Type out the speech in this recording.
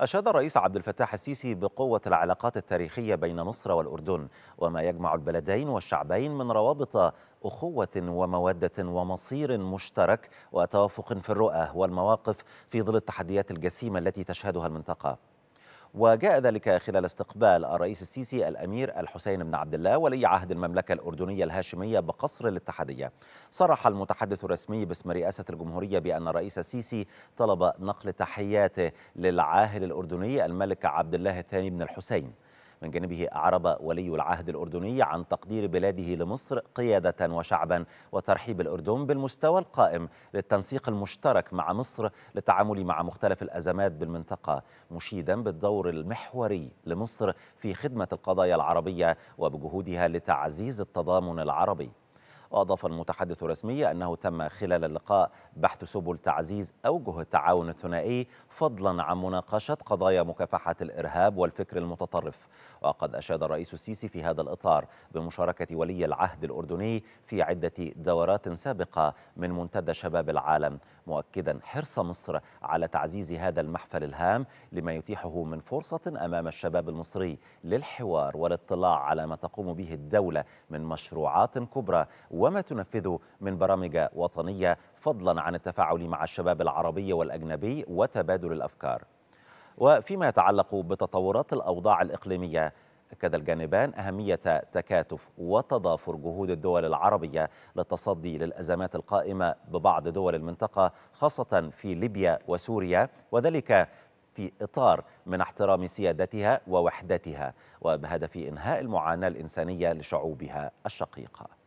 أشاد الرئيس عبد الفتاح السيسي بقوة العلاقات التاريخية بين مصر والأردن وما يجمع البلدين والشعبين من روابط أخوة ومودة ومصير مشترك وتوافق في الرؤى والمواقف في ظل التحديات الجسيمة التي تشهدها المنطقة وجاء ذلك خلال استقبال الرئيس السيسي الأمير الحسين بن عبد الله ولي عهد المملكة الأردنية الهاشمية بقصر الاتحادية صرح المتحدث الرسمي باسم رئاسة الجمهورية بأن الرئيس السيسي طلب نقل تحياته للعاهل الأردني الملك عبد الله الثاني بن الحسين من جانبه أعرب ولي العهد الأردني عن تقدير بلاده لمصر قيادة وشعبا وترحيب الأردن بالمستوى القائم للتنسيق المشترك مع مصر للتعامل مع مختلف الأزمات بالمنطقة مشيدا بالدور المحوري لمصر في خدمة القضايا العربية وبجهودها لتعزيز التضامن العربي وأضاف المتحدث الرسمي أنه تم خلال اللقاء بحث سبل تعزيز أوجه التعاون الثنائي فضلا عن مناقشة قضايا مكافحة الإرهاب والفكر المتطرف وقد أشاد الرئيس السيسي في هذا الإطار بمشاركة ولي العهد الأردني في عدة دورات سابقة من منتدى شباب العالم مؤكدا حرص مصر على تعزيز هذا المحفل الهام لما يتيحه من فرصة أمام الشباب المصري للحوار والاطلاع على ما تقوم به الدولة من مشروعات كبرى وما تنفذه من برامج وطنية فضلا عن التفاعل مع الشباب العربي والأجنبي وتبادل الأفكار وفيما يتعلق بتطورات الأوضاع الإقليمية أكد الجانبان أهمية تكاتف وتضافر جهود الدول العربية للتصدي للأزمات القائمة ببعض دول المنطقة خاصة في ليبيا وسوريا وذلك في إطار من احترام سيادتها ووحدتها وبهدف إنهاء المعاناة الإنسانية لشعوبها الشقيقة